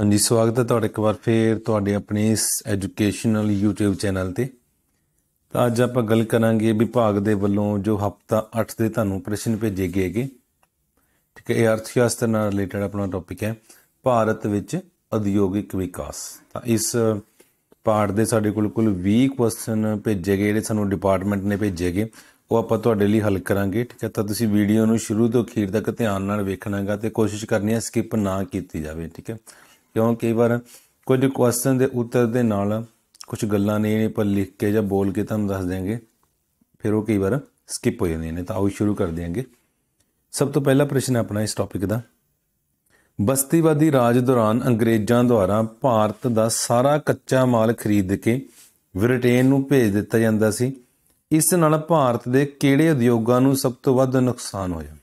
ਹਾਂਜੀ ਸਵਾਗਤ ਹੈ ਤੁਹਾਡਾ ਇੱਕ ਵਾਰ ਫੇਰ ਤੁਹਾਡੇ ਆਪਣੇ ਇਸ ਐਜੂਕੇਸ਼ਨਲ YouTube ਚੈਨਲ ਤੇ ਤਾਂ ਅੱਜ ਆਪਾਂ ਗੱਲ ਕਰਾਂਗੇ ਵਿਭਾਗ ਦੇ ਵੱਲੋਂ ਜੋ ਹਫਤਾ 8 ਦੇ ਤੁਹਾਨੂੰ ਪ੍ਰਸ਼ਨ ਭੇਜੇ ਗਏ ਠੀਕ ਹੈ ਇਹ ਅਰਥ ਸ਼ਾਸਤਰ ਨਾਲ ਰਿਲੇਟਡ ਆਪਣਾ ਟੌਪਿਕ ਹੈ ਭਾਰਤ ਵਿੱਚ ਉਦਯੋਗਿਕ ਵਿਕਾਸ ਤਾਂ ਇਸ ਪਾਰਟ ਦੇ ਸਾਡੇ ਕੋਲ ਕੁੱਲ 20 ਕੁਐਸਚਨ ਭੇਜੇ ਗਏ ਜਿਹੜੇ ਸਾਨੂੰ ਡਿਪਾਰਟਮੈਂਟ ਨੇ ਭੇਜੇ ਗਏ ਉਹ ਆਪਾਂ ਤੁਹਾਡੇ ਲਈ ਹੱਲ ਕਰਾਂਗੇ ਠੀਕ ਹੈ ਤਾਂ ਤੁਸੀਂ ਵੀਡੀਓ ਨੂੰ ਸ਼ੁਰੂ ਤੋਂ ਅਖੀਰ ਤੱਕ ਧਿਆਨ ਨਾਲ ਵੇਖਣਾਗਾ ਤੇ ਕੋਸ਼ਿਸ਼ ਕਰਨੀ ਹੈ ਸਕਿਪ ਨਾ ਕੀਤੀ ਜਾਵੇ ਠੀਕ ਹੈ ਕਿਉਂ ਕਈ ਵਾਰ ਕੁਝ ਕੁਐਸਚਨ ਦੇ ਉੱਤਰ ਦੇ ਨਾਲ ਕੁਝ ਗੱਲਾਂ ਨੇ ਪਰ ਲਿਖ ਕੇ ਜਾਂ ਬੋਲ ਕੇ ਤੁਹਾਨੂੰ ਦੱਸ ਦਿਆਂਗੇ ਫਿਰ ਉਹ ਕਈ ਵਾਰ ਸਕਿਪ ਹੋ ਜਾਂਦੀਆਂ ਨੇ ਤਾਂ ਆਓ ਸ਼ੁਰੂ ਕਰ ਦਿਆਂਗੇ ਸਭ ਤੋਂ ਪਹਿਲਾ ਪ੍ਰਸ਼ਨ ਆਪਣਾ ਇਸ ਟੌਪਿਕ ਦਾ ਬਸਤੀਵਾਦੀ ਰਾਜ ਦੌਰਾਨ ਅੰਗਰੇਜ਼ਾਂ ਦੁਆਰਾ ਭਾਰਤ ਦਾ ਸਾਰਾ ਕੱਚਾ ਮਾਲ ਖਰੀਦ ਕੇ ਬ੍ਰਿਟੇਨ ਨੂੰ ਭੇਜ ਦਿੱਤਾ ਜਾਂਦਾ ਸੀ ਇਸ ਨਾਲ ਭਾਰਤ ਦੇ ਕਿਹੜੇ ਉਦਯੋਗਾਂ ਨੂੰ ਸਭ ਤੋਂ ਵੱਧ ਨੁਕਸਾਨ ਹੋਇਆ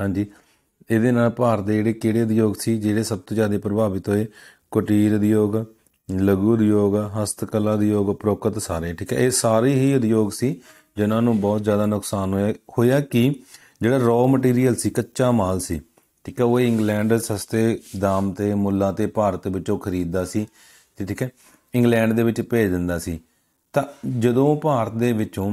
ਹਾਂਜੀ ਇਹਦੇ ਨਾਲ ਭਾਰ ਦੇ ਜਿਹੜੇ ਕਿਹੜੇ ਉਦਯੋਗ ਸੀ ਜਿਹੜੇ ਸਭ ਤੋਂ ਜ਼ਿਆਦਾ ਪ੍ਰਭਾਵਿਤ ਹੋਏ ਕੁਟੀਰ ਉਦਯੋਗ ਲਘੂ ਉਦਯੋਗ ਹਸਤਕਲਾ ਉਦਯੋਗ ਪ੍ਰੋਕਤ ਸਾਰੇ ਠੀਕ ਹੈ ਇਹ ਸਾਰੇ ਹੀ ਉਦਯੋਗ ਸੀ ਜਿਨ੍ਹਾਂ ਨੂੰ ਬਹੁਤ ਜ਼ਿਆਦਾ ਨੁਕਸਾਨ ਹੋਇਆ ਹੋਇਆ ਕਿ ਜਿਹੜਾ ਰॉ ਮਟੀਰੀਅਲ ਸੀ ਕੱਚਾ ਮਾਲ ਸੀ ਠੀਕ ਹੈ ਉਹ ਇੰਗਲੈਂਡ ਸਸਤੇ ਦਾਮ ਤੇ ਮੁੱਲਾਂ ਤੇ ਭਾਰਤ ਵਿੱਚੋਂ ਖਰੀਦਦਾ ਸੀ ਤੇ ਠੀਕ ਹੈ ਇੰਗਲੈਂਡ ਦੇ ਵਿੱਚ ਭੇਜ ਦਿੰਦਾ ਸੀ ਤਾਂ ਜਦੋਂ ਭਾਰਤ ਦੇ ਵਿੱਚੋਂ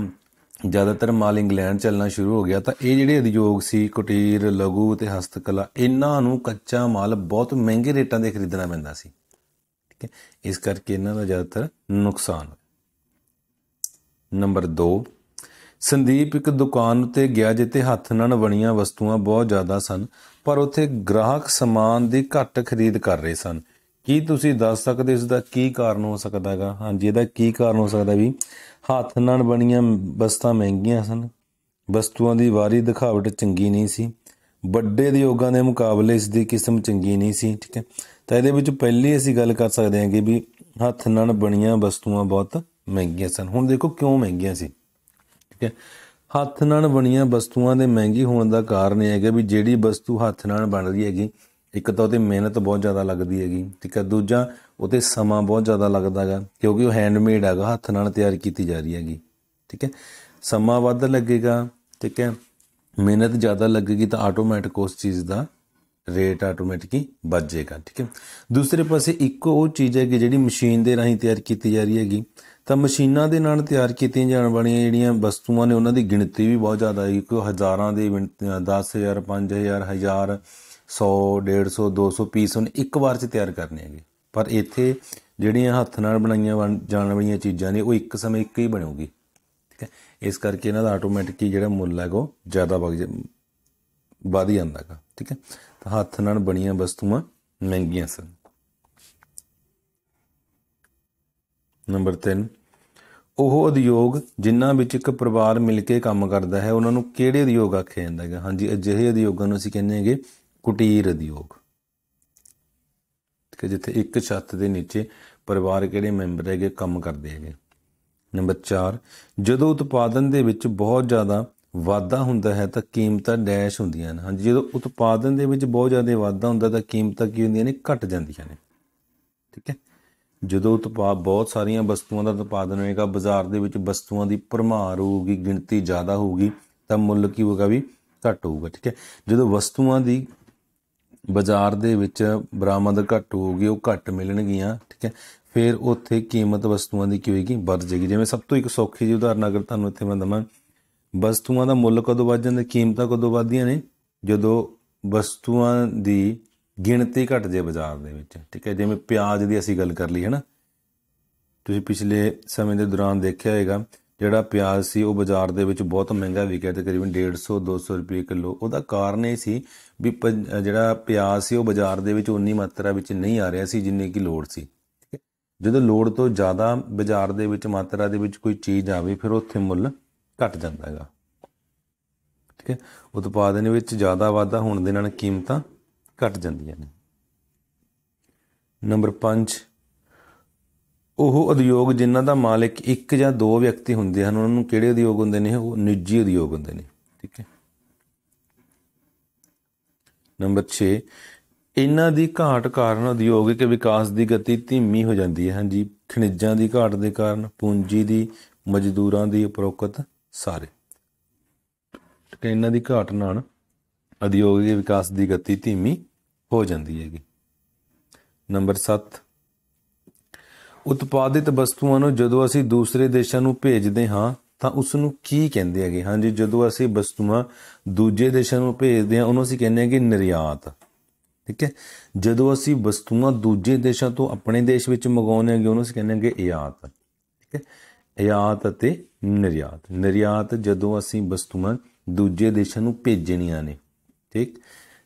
ਜ਼ਿਆਦਾਤਰ ਮਾਲ ਇੰਗਲੈਂਡ ਚੱਲਣਾ ਸ਼ੁਰੂ ਹੋ ਗਿਆ ਤਾਂ ਇਹ ਜਿਹੜੇ ਉਦਯੋਗ ਸੀ ਕੁਟੀਰ ਲਘੂ ਤੇ ਹਸਤਕਲਾ ਇਹਨਾਂ ਨੂੰ ਕੱਚਾ ਮਾਲ ਬਹੁਤ ਮਹਿੰਗੇ ਰੇਟਾਂ ਦੇ ਖਰੀਦਣਾ ਪੈਂਦਾ ਸੀ ਠੀਕ ਹੈ ਇਸ ਕਰਕੇ ਇਹਨਾਂ ਦਾ ਜ਼ਿਆਦਾਤਰ ਨੁਕਸਾਨ ਨੰਬਰ 2 ਸੰਦੀਪ ਇੱਕ ਦੁਕਾਨ ਉੱਤੇ ਗਿਆ ਜਿੱਥੇ ਹੱਥ ਨਾਲ ਬਣੀਆਂ ਵਸਤੂਆਂ ਬਹੁਤ ਜ਼ਿਆਦਾ ਸਨ ਪਰ ਉੱਥੇ ਗ੍ਰਾਹਕ ਸਮਾਨ ਦੀ ਘੱਟ ਖਰੀਦ ਕਰ ਰਹੇ ਸਨ ਕੀ ਤੁਸੀਂ ਦੱਸ ਸਕਦੇ ਇਸ ਦਾ ਕੀ ਕਾਰਨ ਹੋ ਸਕਦਾ ਹੈਗਾ ਹਾਂਜੀ ਇਹਦਾ ਕੀ ਕਾਰਨ ਹੋ ਸਕਦਾ ਵੀ ਹੱਥ ਨਾਲ ਬਣੀਆਂ ਵਸਤਾਂ ਮਹਿੰਗੀਆਂ ਸਨ ਵਸਤੂਆਂ ਦੀ ਵਾਰੀ ਦਿਖਾਵਟ ਚੰਗੀ ਨਹੀਂ ਸੀ ਵੱਡੇ ਉਦਯੋਗਾਂ ਦੇ ਮੁਕਾਬਲੇ ਇਸ ਦੀ ਕਿਸਮ ਚੰਗੀ ਨਹੀਂ ਸੀ ਠੀਕ ਹੈ ਤਾਂ ਇਹਦੇ ਵਿੱਚ ਪਹਿਲੀ ਅਸੀਂ ਗੱਲ ਕਰ ਸਕਦੇ ਹਾਂ ਕਿ ਵੀ ਹੱਥ ਨਾਲ ਬਣੀਆਂ ਵਸਤੂਆਂ ਬਹੁਤ ਮਹਿੰਗੀਆਂ ਸਨ ਹੁਣ ਦੇਖੋ ਕਿਉਂ ਮਹਿੰਗੀਆਂ ਸੀ ਠੀਕ ਹੈ ਹੱਥ ਨਾਲ ਬਣੀਆਂ ਵਸਤੂਆਂ ਦੇ ਮਹਿੰਗੀ ਹੋਣ ਦਾ ਕਾਰਨ ਇਹ ਹੈਗਾ ਵੀ ਜਿਹੜੀ ਵਸਤੂ ਹੱਥ ਨਾਲ ਬਣ ਰਹੀ ਹੈਗੀ ਇੱਕ ਤਾਂ ਉਹਦੇ ਮਿਹਨਤ ਬਹੁਤ ਜ਼ਿਆਦਾ ਲੱਗਦੀ ਹੈਗੀ ਠੀਕ ਹੈ ਦੂਜਾ ਉਹਤੇ ਸਮਾਂ ਬਹੁਤ ਜ਼ਿਆਦਾ ਲੱਗਦਾ ਹੈਗਾ ਕਿਉਂਕਿ ਉਹ ਹੈਂਡਮੇਡ ਹੈਗਾ ਹੱਥ ਨਾਲ ਤਿਆਰ ਕੀਤੀ ਜਾ ਰਹੀ ਹੈਗੀ ਠੀਕ ਹੈ ਸਮਾਂ ਵੱਧ ਲੱਗੇਗਾ ਠੀਕ ਹੈ ਮਿਹਨਤ ਜ਼ਿਆਦਾ ਲੱਗੇਗੀ ਤਾਂ ਆਟੋਮੈਟਿਕ ਉਸ ਚੀਜ਼ ਦਾ ਰੇਟ ਆਟੋਮੈਟਿਕੀ ਵੱਧ ਜਾਏਗਾ ਠੀਕ ਹੈ ਦੂਸਰੇ ਪਾਸੇ ਇੱਕ ਉਹ ਚੀਜ਼ ਹੈ ਕਿ ਜਿਹੜੀ ਮਸ਼ੀਨ ਦੇ ਰਾਹੀਂ ਤਿਆਰ ਕੀਤੀ ਜਾ ਰਹੀ ਹੈਗੀ ਤਾਂ ਮਸ਼ੀਨਾਂ ਦੇ ਨਾਲ ਤਿਆਰ ਕੀਤੀਆਂ ਜਾਣ ਵਾਲੀਆਂ ਜਿਹੜੀਆਂ ਵਸਤੂਆਂ ਨੇ ਉਹਨਾਂ ਦੀ ਗਿਣਤੀ ਵੀ ਬਹੁਤ ਜ਼ਿਆਦਾ ਹੈ ਕਿ ਹਜ਼ਾਰਾਂ ਦੇ 10000 5000 1000 100 150 200 ਪੀਸ ਉਹਨੇ ਇੱਕ ਵਾਰ 'ਚ ਤਿਆਰ ਕਰਨੇ ਹੈਗੇ ਪਰ ਇੱਥੇ ਜਿਹੜੀਆਂ ਹੱਥ ਨਾਲ ਬਣਾਈਆਂ ਜਾਣ ਵਾਲੀਆਂ ਚੀਜ਼ਾਂ ਨੇ ਉਹ ਇੱਕ ਸਮੇਂ ਇੱਕ ਹੀ ਬਣੂਗੀ ਠੀਕ ਹੈ ਇਸ ਕਰਕੇ ਇਹਨਾਂ ਦਾ ਆਟੋਮੈਟਿਕ ਜਿਹੜਾ ਮੁੱਲ ਹੈਗਾ ਉਹ ਜ਼ਿਆਦਾ ਵਗ ਵਧ ਜਾਂਦਾਗਾ ਠੀਕ ਹੈ ਤਾਂ ਹੱਥ ਨਾਲ ਬਣੀਆਂ ਵਸਤੂਆਂ ਮਹਿੰਗੀਆਂ ਸਨ ਨੰਬਰ 3 ਉਹ ਉਦਯੋਗ ਜਿਨ੍ਹਾਂ ਵਿੱਚ ਇੱਕ ਪਰਿਵਾਰ ਮਿਲ ਕੇ ਕੰਮ ਕਰਦਾ ਹੈ ਉਹਨਾਂ ਨੂੰ ਕਿਹੜੇ ਉਦਯੋਗ ਆਖਿਆ ਜਾਂਦਾ ਹੈ ਹਾਂਜੀ ਅਜਿਹੇ ਉਦਯੋਗਾਂ ਨੂੰ ਅਸੀਂ ਕਹਿੰਦੇ ਹਾਂਗੇ ਕੁਟੀਰ ਉਦਯੋਗ ਕਿ ਜਿੱਥੇ ਇੱਕ ਛੱਤ ਦੇ ਨੀਚੇ ਪਰਿਵਾਰ ਕਿਹੜੇ ਮੈਂਬਰ ਹੈਗੇ ਕੰਮ ਕਰਦੇ ਹੈਗੇ ਨੰਬਰ 4 ਜਦੋਂ ਉਤਪਾਦਨ ਦੇ ਵਿੱਚ ਬਹੁਤ ਜ਼ਿਆਦਾ ਵਾਧਾ ਹੁੰਦਾ ਹੈ ਤਾਂ ਕੀਮਤਾਂ ਡੈਸ਼ ਹੁੰਦੀਆਂ ਨੇ ਹਾਂਜੀ ਜਦੋਂ ਉਤਪਾਦਨ ਦੇ ਵਿੱਚ ਬਹੁਤ ਜ਼ਿਆਦਾ ਵਾਧਾ ਹੁੰਦਾ ਤਾਂ ਕੀਮਤਾਂ ਕੀ ਹੁੰਦੀਆਂ ਨੇ ਘਟ ਜਾਂਦੀਆਂ ਨੇ ਠੀਕ ਹੈ ਜਦੋਂ ਉਤਪਾਦ ਬਹੁਤ ਸਾਰੀਆਂ ਵਸਤੂਆਂ ਦਾ ਉਤਪਾਦਨ ਹੋਏਗਾ ਬਾਜ਼ਾਰ ਦੇ ਵਿੱਚ ਵਸਤੂਆਂ ਦੀ ਭਰਮਾਰ ਹੋਊਗੀ ਗਿਣਤੀ ਜ਼ਿਆਦਾ ਹੋਊਗੀ ਤਾਂ ਮੁੱਲ ਕੀ ਹੋਊਗਾ ਵੀ ਘਟ ਹੋਊਗਾ ਠੀਕ ਹੈ ਜਦੋਂ ਵਸਤੂਆਂ ਦੀ ਬਾਜ਼ਾਰ ਦੇ ਵਿੱਚ ਬਰਾਮਦ ਘੱਟ ਹੋਊਗੀ ਉਹ ਘੱਟ ਮਿਲਣਗੀਆਂ ਠੀਕ ਹੈ ਫਿਰ ਉੱਥੇ ਕੀਮਤ ਵਸਤੂਆਂ ਦੀ ਕੀ ਹੋਏਗੀ ਵੱਧ ਜਾਏਗੀ ਜਿਵੇਂ ਸਭ ਤੋਂ ਇੱਕ ਸੌਖੀ ਜਿਹੀ ਉਦਾਹਰਨ ਅਗਰ ਤੁਹਾਨੂੰ ਇੱਥੇ ਮੈਂ ਦਵਾਂ ਵਸਤੂਆਂ ਦਾ ਮੁੱਲ ਕਦੋਂ ਵੱਧ ਜਾਂਦਾ ਕੀਮਤਾਂ ਕਦੋਂ ਵੱਧਦੀਆਂ ਨੇ ਜਦੋਂ ਵਸਤੂਆਂ ਦੀ ਗਿਣਤੀ ਘਟ ਜੇ ਬਾਜ਼ਾਰ ਦੇ ਵਿੱਚ ਠੀਕ ਹੈ ਜਿਵੇਂ ਪਿਆਜ਼ ਦੀ ਅਸੀਂ ਗੱਲ ਕਰ ਲਈ ਹੈ ਨਾ ਤੁਸੀਂ ਪਿਛਲੇ ਸਮੇਂ ਦੇ ਦੌਰਾਨ ਦੇਖਿਆ ਹੋਵੇਗਾ ਜਿਹੜਾ ਪਿਆਜ਼ ਸੀ ਉਹ ਬਾਜ਼ਾਰ ਦੇ ਵਿੱਚ ਬਹੁਤ ਮਹਿੰਗਾ ਵਿਕਿਆ ਤਕਰੀਬਨ 150 200 ਰੁਪਏ ਕਿਲੋ ਉਹਦਾ ਕਾਰਨ ਇਹ ਸੀ ਵੀ ਜਿਹੜਾ ਪਿਆਜ਼ ਸੀ ਉਹ ਬਾਜ਼ਾਰ ਦੇ ਵਿੱਚ ਉਨੀ ਮਾਤਰਾ ਵਿੱਚ ਨਹੀਂ ਆ ਰਿਹਾ ਸੀ ਜਿੰਨੀ ਕੀ ਲੋੜ ਸੀ ਜਦੋਂ ਲੋੜ ਤੋਂ ਜ਼ਿਆਦਾ ਬਾਜ਼ਾਰ ਦੇ ਵਿੱਚ ਮਾਤਰਾ ਦੇ ਵਿੱਚ ਕੋਈ ਚੀਜ਼ ਆਵੇ ਫਿਰ ਉੱਥੇ ਮੁੱਲ ਘਟ ਜਾਂਦਾ ਹੈਗਾ ਠੀਕ ਹੈ ਉਤਪਾਦਨ ਵਿੱਚ ਜ਼ਿਆਦਾ ਵਾਧਾ ਹੋਣ ਦੇ ਨਾਲ ਕੀਮਤਾਂ ਘਟ ਜਾਂਦੀਆਂ ਨੇ ਨੰਬਰ 5 ਉਹ ਉਦਯੋਗ ਜਿਨ੍ਹਾਂ ਦਾ ਮਾਲਕ ਇੱਕ ਜਾਂ ਦੋ ਵਿਅਕਤੀ ਹੁੰਦੇ ਹਨ ਉਹਨਾਂ ਨੂੰ ਕਿਹੜੇ ਉਦਯੋਗ ਹੁੰਦੇ ਨੇ ਉਹ ਨਿੱਜੀ ਉਦਯੋਗ ਹੁੰਦੇ ਨੇ ਠੀਕ ਹੈ ਨੰਬਰ 6 ਇਹਨਾਂ ਦੀ ਘਾਟ ਕਾਰਨ ਉਦਯੋਗਿਕ ਵਿਕਾਸ ਦੀ ਗਤੀ ਧੀਮੀ ਹੋ ਜਾਂਦੀ ਹੈ ਹਾਂਜੀ ਖਣਿਜਾਂ ਦੀ ਘਾਟ ਦੇ ਕਾਰਨ ਪੂੰਜੀ ਦੀ ਮਜ਼ਦੂਰਾਂ ਦੀ ਉਪਰੋਕਤ ਸਾਰੇ ਕਿ ਇਹਨਾਂ ਦੀ ਘਾਟ ਨਾਲ ਉਦਯੋਗਿਕ ਵਿਕਾਸ ਦੀ ਗਤੀ ਧੀਮੀ ਹੋ ਜਾਂਦੀ ਹੈਗੀ ਨੰਬਰ 7 ਉਤਪਾਦਿਤ ਵਸਤੂਆਂ ਨੂੰ ਜਦੋਂ ਅਸੀਂ ਦੂਸਰੇ ਦੇਸ਼ਾਂ ਨੂੰ ਭੇਜਦੇ ਹਾਂ ਤਾਂ ਉਸ ਨੂੰ ਕੀ ਕਹਿੰਦੇ ਹੈਗੇ ਹਾਂਜੀ ਜਦੋਂ ਅਸੀਂ ਵਸਤੂਆਂ ਦੂਜੇ ਦੇਸ਼ਾਂ ਨੂੰ ਭੇਜਦੇ ਹਾਂ ਉਹਨੂੰ ਅਸੀਂ ਕਹਿੰਦੇ ਹਾਂ ਕਿ ਨਿਰਯਾਤ ਠੀਕ ਹੈ ਜਦੋਂ ਅਸੀਂ ਵਸਤੂਆਂ ਦੂਜੇ ਦੇਸ਼ਾਂ ਤੋਂ ਆਪਣੇ ਦੇਸ਼ ਵਿੱਚ ਮੰਗਾਉਂਦੇ ਹਾਂ ਉਹਨੂੰ ਅਸੀਂ ਕਹਿੰਦੇ ਹਾਂ ਕਿ ਆਯਾਤ ਠੀਕ ਹੈ ਆਯਾਤ ਅਤੇ ਨਿਰਯਾਤ ਨਿਰਯਾਤ ਜਦੋਂ ਅਸੀਂ ਵਸਤੂਆਂ ਦੂਜੇ ਦੇਸ਼ਾਂ ਨੂੰ ਭੇਜਣੀਆਂ ਨੇ ਠੀਕ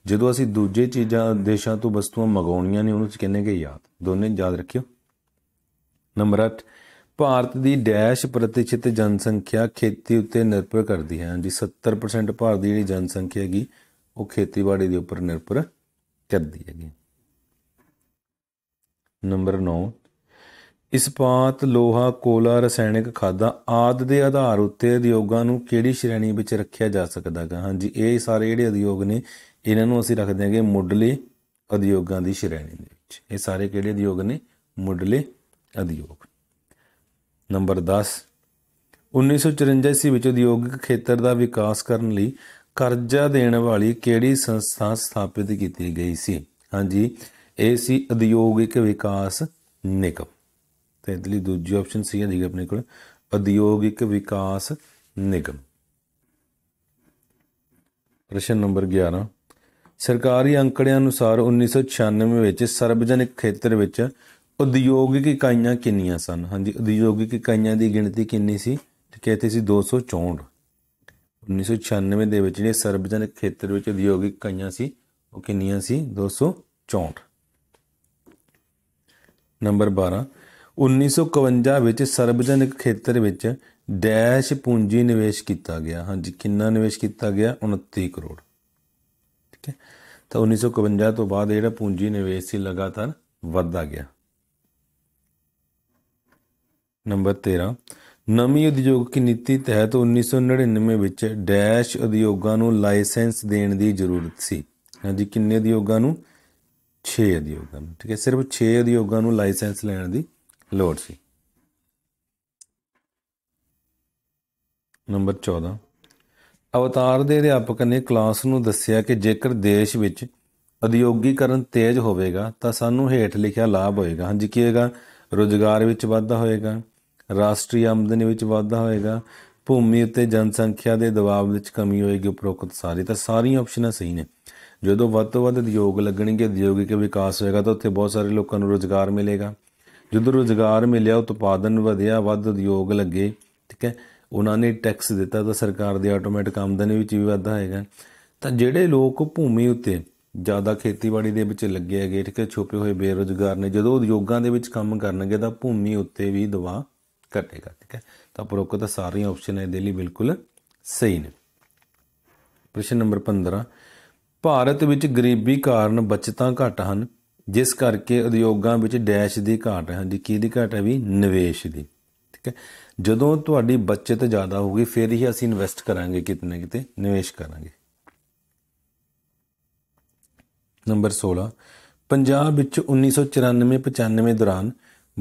ਜਦੋਂ ਅਸੀਂ ਦੂਜੇ ਚੀਜ਼ਾਂ ਦੇਸ਼ਾਂ ਤੋਂ ਵਸਤੂਆਂ ਮੰਗਾਉਣੀਆਂ ਨੇ ਉਹਨੂੰ ਅਸੀਂ ਕਹਿੰਦੇ ਹਾਂ ਕਿ ਆਯਾਤ ਦੋਨੇ ਯਾਦ ਰੱਖਿਓ ਨੰਬਰ 8 ਭਾਰਤ ਦੀ ਡੈਸ਼ ਪ੍ਰਤੀਸ਼ਤ ਜਨਸੰਖਿਆ ਖੇਤੀ ਉੱਤੇ ਨਿਰਭਰ ਕਰਦੀ ਹੈ ਜੀ 70% ਭਾਰਤ ਦੀ ਜਿਹੜੀ ਜਨਸੰਖਿਆ ਹੈਗੀ ਉਹ ਖੇਤੀਬਾੜੀ ਦੇ ਉੱਪਰ ਨਿਰਭਰ ਕਰਦੀ ਹੈਗੀ ਨੰਬਰ 9 ਇਸਪਾਤ ਲੋਹਾ ਕੋਲਾ ਰਸਾਇਣਿਕ ਖਾਦਾਂ ਆਦ ਦੇ ਆਧਾਰ ਉੱਤੇ ਉਦਯੋਗਾਂ ਨੂੰ ਕਿਹੜੀ ਸ਼੍ਰੇਣੀ ਵਿੱਚ ਰੱਖਿਆ ਜਾ ਸਕਦਾ ਹੈ ਹਾਂਜੀ ਇਹ ਸਾਰੇ ਜਿਹੜੇ ਉਦਯੋਗ ਨੇ ਇਹਨਾਂ ਨੂੰ ਅਸੀਂ ਰੱਖਦੇ ਹਾਂਗੇ ਮੁੱਢਲੇ ਉਦਯੋਗਾਂ ਦੀ ਸ਼੍ਰੇਣੀ ਦੇ ਵਿੱਚ ਇਹ ਸਾਰੇ ਕਿਹੜੇ ਉਦਯੋਗ ਨੇ ਮੁੱਢਲੇ ਉਦਯੋਗ ਨੰਬਰ 10 1954 ਸੀ ਵਿੱਚ ਉਦਯੋਗਿਕ ਖੇਤਰ ਦਾ ਵਿਕਾਸ ਕਰਨ ਲਈ ਕਰਜ਼ਾ ਦੇਣ ਵਾਲੀ ਕਿਹੜੀ ਸੰਸਥਾ ਸਥਾਪਿਤ ਕੀਤੀ ਗਈ ਸੀ ਹਾਂਜੀ ਇਹ ਸੀ ਉਦਯੋਗਿਕ ਵਿਕਾਸ ਨਿਗਮ ਤੇ ਇਹਦੇ ਲਈ ਦੂਜੀ ਆਪਸ਼ਨ ਸੀ ਜੀ ਆਪਣੇ ਕੋਲ ਉਦਯੋਗਿਕ ਵਿਕਾਸ ਨਿਗਮ ਪ੍ਰਸ਼ਨ ਨੰਬਰ 11 ਸਰਕਾਰੀ ਅੰਕੜਿਆਂ ਅਨੁਸਾਰ 1996 ਵਿੱਚ ਸਰਵਜਨਿਕ ਖੇਤਰ ਵਿੱਚ ਉਦਯੋਗਿਕ ਇਕਾਈਆਂ ਕਿੰਨੀਆਂ ਸਨ ਹਾਂਜੀ ਉਦਯੋਗਿਕ ਇਕਾਈਆਂ ਦੀ ਗਿਣਤੀ ਕਿੰਨੀ ਸੀ ਠੀਕ ਸੀ 264 1996 ਦੇ ਵਿੱਚ ਜਿਹੜੇ ਸਰਬਜਨ ਖੇਤਰ ਵਿੱਚ ਉਦਯੋਗਿਕ ਇਕਾਈਆਂ ਸੀ ਉਹ ਕਿੰਨੀਆਂ ਸੀ 264 ਨੰਬਰ 12 1951 ਵਿੱਚ ਸਰਬਜਨਕ ਖੇਤਰ ਵਿੱਚ ਡੈਸ਼ ਪੂੰਜੀ ਨਿਵੇਸ਼ ਕੀਤਾ ਗਿਆ ਹਾਂਜੀ ਕਿੰਨਾ ਨਿਵੇਸ਼ ਕੀਤਾ ਗਿਆ 29 ਕਰੋੜ ਠੀਕ ਹੈ ਤਾਂ 1951 ਤੋਂ ਬਾਅਦ ਜਿਹੜਾ ਪੂੰਜੀ ਨਿਵੇਸ਼ ਸੀ ਲਗਾਤਾਰ ਵਧਦਾ ਗਿਆ ਨੰਬਰ 13 ਨਵੀਂ ਉਦਯੋਗਿਕ ਨੀਤੀ ਤਹਿਤ 1999 ਵਿੱਚ ਡੈਸ਼ ਉਦਯੋਗਾਂ ਨੂੰ ਲਾਇਸੈਂਸ ਦੇਣ ਦੀ ਜ਼ਰੂਰਤ ਸੀ ਹਾਂਜੀ ਕਿੰਨੇ ਉਦਯੋਗਾਂ ਨੂੰ 6 ਉਦਯੋਗਾਂ ਨੂੰ ਠੀਕ ਹੈ ਸਿਰਫ 6 ਉਦਯੋਗਾਂ ਨੂੰ ਲਾਇਸੈਂਸ ਲੈਣ ਦੀ ਲੋੜ ਸੀ ਨੰਬਰ 14 ਅਵਤਾਰ ਦੇ ਅਧਿਆਪਕ ਨੇ ਕਲਾਸ ਨੂੰ ਦੱਸਿਆ ਕਿ ਜੇਕਰ ਦੇਸ਼ ਵਿੱਚ ਉਦਯੋਗੀਕਰਨ ਤੇਜ਼ ਹੋਵੇਗਾ ਤਾਂ ਸਾਨੂੰ ਹੇਠ ਲਿਖਿਆ ਲਾਭ ਹੋਏਗਾ ਹਾਂਜੀ ਕੀ ਹੋਏਗਾ ਰੋਜ਼ਗਾਰ ਵਿੱਚ ਵਾਧਾ ਹੋਏਗਾ ਰਾਸ਼ਟਰੀ ਆਮਦਨੀ ਵਿੱਚ ਵਾਧਾ ਹੋਏਗਾ ਭੂਮੀ ਉੱਤੇ ਜਨਸੰਖਿਆ ਦੇ ਦਬਾਅ ਵਿੱਚ ਕਮੀ ਹੋਏਗੀ ਉਪਰੋਕਤ ਸਾਰੇ ਤਾਂ ਸਾਰੀਆਂ ਆਪਸ਼ਨਾਂ ਸਹੀ ਨੇ ਜਦੋਂ ਵੱਧ ਤੋਂ ਵੱਧ ਉਦਯੋਗ ਲੱਗਣਗੇ ਉਦਯੋਗਿਕ ਵਿਕਾਸ ਹੋਏਗਾ ਤਾਂ ਉੱਥੇ ਬਹੁਤ ਸਾਰੇ ਲੋਕਾਂ ਨੂੰ ਰੋਜ਼ਗਾਰ ਮਿਲੇਗਾ ਜਦੋਂ ਰੋਜ਼ਗਾਰ ਮਿਲਿਆ ਉਤਪਾਦਨ ਵਧਿਆ ਵੱਧ ਉਦਯੋਗ ਲੱਗੇ ਠੀਕ ਹੈ ਉਹਨਾਂ ਨੇ ਟੈਕਸ ਦਿੱਤਾ ਤਾਂ ਸਰਕਾਰ ਦੀ ਆਟੋਮੈਟਿਕ ਆਮਦਨੀ ਵਿੱਚ ਵੀ ਵਾਧਾ ਹੋਏਗਾ ਤਾਂ ਜਿਹੜੇ ਲੋਕ ਭੂਮੀ ਉੱਤੇ ਜ਼ਿਆਦਾ ਖੇਤੀਬਾੜੀ ਦੇ ਵਿੱਚ ਲੱਗੇ ਹੈਗੇ ਠੀਕ ਹੈ ਛੁਪੇ ਹੋਏ ਬੇਰੋਜ਼ਗਾਰ ਨੇ ਜਦੋਂ ਉਦਯੋਗਾਂ ਦੇ ਵਿੱਚ ਕੰਮ ਕਰਨਗੇ ਤਾਂ ਭੂਮੀ ਉੱਤੇ ਵੀ ਦਬਾਅ ਘਟੇਗਾ ਠੀਕ ਹੈ ਤਾਂ ਉਪਰੋਕਤ ਤਾਂ ਸਾਰੀਆਂ ਹੈ ਦੇ ਲਈ ਬਿਲਕੁਲ ਸਹੀ ਨੇ ਪ੍ਰਸ਼ਨ ਨੰਬਰ 15 ਭਾਰਤ ਵਿੱਚ ਗਰੀਬੀ ਕਾਰਨ ਬਚਤਾਂ ਘਟ ਹਨ ਜਿਸ ਕਰਕੇ ਉਦਯੋਗਾਂ ਵਿੱਚ ਡੈਸ਼ ਦੀ ਘਾਟ ਹੈ ਹਾਂਜੀ ਕੀ ਦੀ ਘਾਟ ਹੈ ਵੀ ਨਿਵੇਸ਼ ਦੀ ਠੀਕ ਹੈ ਜਦੋਂ ਤੁਹਾਡੀ ਬਚਤ ਜ਼ਿਆਦਾ ਹੋਊਗੀ ਫਿਰ ਹੀ ਅਸੀਂ ਇਨਵੈਸਟ ਕਰਾਂਗੇ ਕਿਤਨੇ ਕਿਤੇ ਨਿਵੇਸ਼ ਕਰਾਂਗੇ ਨੰਬਰ 16 ਪੰਜਾਬ ਵਿੱਚ 1994-95 ਦੌਰਾਨ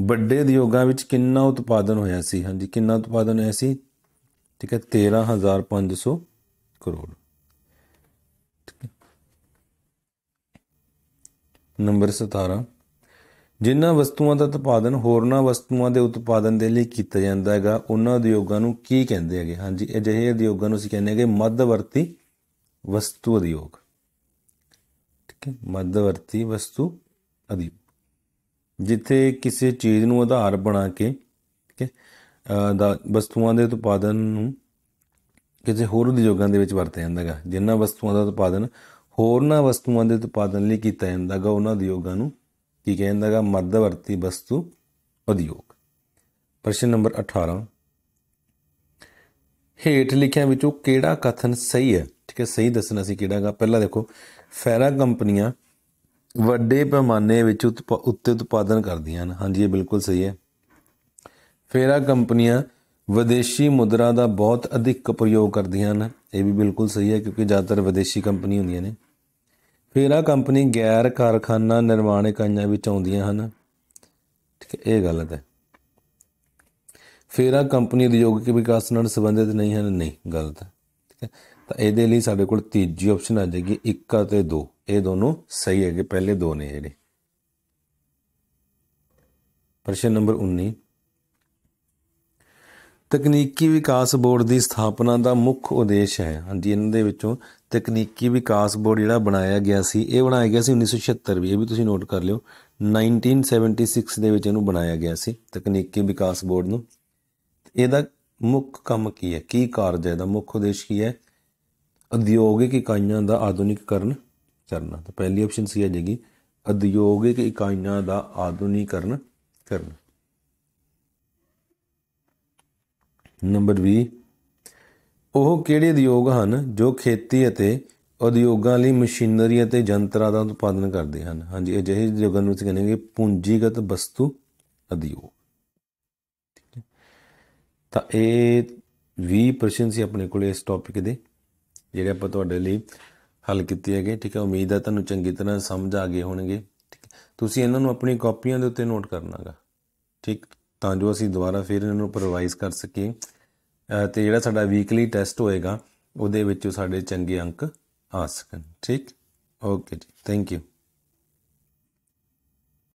ਵੱਡੇ ਉਦਯੋਗਾਂ ਵਿੱਚ ਕਿੰਨਾ ਉਤਪਾਦਨ ਹੋਇਆ ਸੀ ਹਾਂਜੀ ਕਿੰਨਾ ਉਤਪਾਦਨ ਹੋਇਆ ਸੀ ਠੀਕ ਹੈ 13500 ਕਰੋੜ ਠੀਕ ਹੈ ਨੰਬਰ 17 ਜਿਨ੍ਹਾਂ ਵਸਤੂਆਂ ਦਾ ਉਤਪਾਦਨ ਹੋਰਨਾਂ ਵਸਤੂਆਂ ਦੇ ਉਤਪਾਦਨ ਦੇ ਲਈ ਕੀਤਾ ਜਾਂਦਾ ਹੈਗਾ ਉਹਨਾਂ ਉਦਯੋਗਾਂ ਨੂੰ ਕੀ ਕਹਿੰਦੇ ਹੈਗੇ ਹਾਂਜੀ ਅਜਿਹੇ ਉਦਯੋਗਾਂ ਨੂੰ ਅਸੀਂ ਕਹਿੰਦੇ ਹੈਗੇ ਮੱਧਵਰਤੀ ਵਸਤੂ ਉਦਯੋਗ ਠੀਕ ਹੈ ਮੱਧਵਰਤੀ ਵਸਤੂ ਅਧਿ ਜਿੱਥੇ ਕਿਸੇ ਚੀਜ਼ ਨੂੰ ਆਧਾਰ ਬਣਾ ਕੇ ਠੀਕ ਹੈ ਦਾ ਵਸਤੂਆਂ ਦੇ ਉਤਪਾਦਨ ਨੂੰ ਕਿਸੇ ਹੋਰ ਉਦਯੋਗਾਂ ਦੇ ਵਿੱਚ ਵਰਤਿਆ ਜਾਂਦਾ ਹੈ ਜਿੰਨਾ ਵਸਤੂਆਂ ਦਾ ਉਤਪਾਦਨ ਹੋਰਨਾਂ ਵਸਤੂਆਂ ਦੇ ਉਤਪਾਦਨ ਲਈ ਕੀਤਾ ਜਾਂਦਾ ਹੈਗਾ ਉਹਨਾਂ ਉਦਯੋਗਾਂ ਨੂੰ ਕੀ ਕਹਿੰਦਾ ਹੈਗਾ ਮੱਧਵਰਤੀ ਵਸਤੂ ਉਦਯੋਗ ਪ੍ਰਸ਼ਨ ਨੰਬਰ 18 ਹੇਠ ਲਿਖਿਆਂ ਵਿੱਚੋਂ ਕਿਹੜਾ ਕਥਨ ਸਹੀ ਹੈ ਠੀਕ ਹੈ ਸਹੀ ਦੱਸਣਾ ਸੀ ਕਿਹੜਾਗਾ ਪਹਿਲਾਂ ਦੇਖੋ ਫੈਰਾ ਕੰਪਨੀਆਂ ਵੱਡੇ ਪੈਮਾਨੇ ਵਿੱਚ ਉੱਤੇ ਉਤਪਾਦਨ ਕਰਦੀਆਂ ਹਨ ਹਾਂਜੀ ਇਹ ਬਿਲਕੁਲ ਸਹੀ ਹੈ ਫੇਰਾ ਕੰਪਨੀਆਂ ਵਿਦੇਸ਼ੀ ਮੁਦਰਾ ਦਾ ਬਹੁਤ ਅਧਿਕ ਪ੍ਰਯੋਗ ਕਰਦੀਆਂ ਹਨ ਇਹ ਵੀ ਬਿਲਕੁਲ ਸਹੀ ਹੈ ਕਿਉਂਕਿ ਜ਼ਿਆਦਾਤਰ ਵਿਦੇਸ਼ੀ ਕੰਪਨੀ ਹੁੰਦੀਆਂ ਨੇ ਫੇਰਾ ਕੰਪਨੀ ਗੈਰ ਕਾਰਖਾਨਾ ਨਿਰਮਾਣ ਇਕਾਈਆਂ ਵਿੱਚ ਆਉਂਦੀਆਂ ਹਨ ਠੀਕ ਹੈ ਇਹ ਗਲਤ ਹੈ ਫੇਰਾ ਕੰਪਨੀ ਉਦਯੋਗਿਕ ਵਿਕਾਸ ਨਾਲ ਸੰਬੰਧਿਤ ਨਹੀਂ ਹਨ ਨਹੀਂ ਗਲਤ ਹੈ ਠੀਕ ਹੈ ਤਾਂ ਇਹਦੇ ਲਈ ਸਾਡੇ ਕੋਲ ਤੀਜੀ ਆਪਸ਼ਨ ਆ ਜਾਏਗੀ 1 ਅਤੇ 2 ਇਹ ਦੋਨੋਂ ਸਹੀ ਹੈਗੇ ਪਹਿਲੇ ਦੋ ਨੇ ਜਿਹੜੇ ਪ੍ਰਸ਼ਨ ਨੰਬਰ 19 ਤਕਨੀਕੀ ਵਿਕਾਸ ਬੋਰਡ ਦੀ ਸਥਾਪਨਾ ਦਾ ਮੁੱਖ ਉਦੇਸ਼ ਹੈ ਹਾਂਜੀ ਇਹਨਾਂ ਦੇ ਵਿੱਚੋਂ ਤਕਨੀਕੀ ਵਿਕਾਸ ਬੋਰਡ ਜਿਹੜਾ ਬਣਾਇਆ ਗਿਆ ਸੀ ਇਹ ਬਣਾਇਆ ਗਿਆ ਸੀ 1976 ਵੀ ਇਹ ਵੀ ਤੁਸੀਂ ਨੋਟ ਕਰ ਲਿਓ 1976 ਦੇ ਵਿੱਚ ਇਹਨੂੰ ਬਣਾਇਆ ਗਿਆ ਸੀ ਤਕਨੀਕੀ ਵਿਕਾਸ ਬੋਰਡ ਨੂੰ ਇਹਦਾ ਮੁੱਖ ਕੰਮ ਕੀ ਹੈ ਕੀ ਕਾਰਜ ਹੈ ਦਾ ਮੁੱਖ ਉਦੇਸ਼ ਕੀ ਹੈ ਉਦਯੋਗਿਕ ਇਕਾਈਆਂ ਦਾ ਆਧੁਨਿਕਕਰਨ ਕਰਨਾ ਤਾਂ ਪਹਿਲੀ ਆਪਸ਼ਨ ਸੀ ਆ ਜਾਏਗੀ ਉਦਯੋਗਿਕ ਇਕਾਈਆਂ ਦਾ ਆਧੁਨਿਕਰਨ ਕਰਨਾ ਨੰਬਰ 2 ਉਹ ਕਿਹੜੇ ਉਦਯੋਗ ਹਨ ਜੋ ਖੇਤੀ ਅਤੇ ਉਦਯੋਗਾਂ ਲਈ ਮਸ਼ੀਨਰੀ ਅਤੇ ਯੰਤਰਾਂ ਦਾ ਉਤਪਾਦਨ ਕਰਦੇ ਹਨ ਹਾਂਜੀ ਅਜਿਹੇ ਉਦਯੋਗਾਂ ਨੂੰ ਅਸੀਂ ਕਹਿੰਦੇ ਪੂੰਜੀਗਤ ਵਸਤੂ ਉਦਯੋਗ ਠੀਕ ਹੈ ਤਾਂ ਇਹ 20 ਪ੍ਰਸ਼ਨ ਸੀ ਆਪਣੇ ਕੋਲ ਇਸ ਟੌਪਿਕ ਦੇ ਜਿਹੜੇ ਆਪਾਂ ਤੁਹਾਡੇ ਲਈ ਹੱਲ ਕੀਤੇ ਹੈਗੇ ਠੀਕ ਹੈ ਉਮੀਦ ਹੈ ਤੁਹਾਨੂੰ ਚੰਗੀ ਤਰ੍ਹਾਂ ਸਮਝ ਆ ਗਏ ਹੋਣਗੇ ਤੁਸੀਂ ਇਹਨਾਂ ਨੂੰ ਆਪਣੀ ਕਾਪੀਆਂ ਦੇ ਉੱਤੇ ਨੋਟ ਕਰਨਾਗਾ ਠੀਕ ਤਾਂ ਜੋ ਅਸੀਂ ਦੁਬਾਰਾ ਫਿਰ ਇਹਨਾਂ ਨੂੰ ਰਿਵਾਈਜ਼ ਕਰ ਸਕੀਏ ਤੇ ਜਿਹੜਾ ਸਾਡਾ ਵੀਕਲੀ ਟੈਸਟ ਹੋਏਗਾ ਉਹਦੇ ਵਿੱਚੋਂ ਸਾਡੇ ਚੰਗੇ ਅੰਕ ਆ ਸਕਣ ਠੀਕ ਓਕੇ ਜੀ ਥੈਂਕ ਯੂ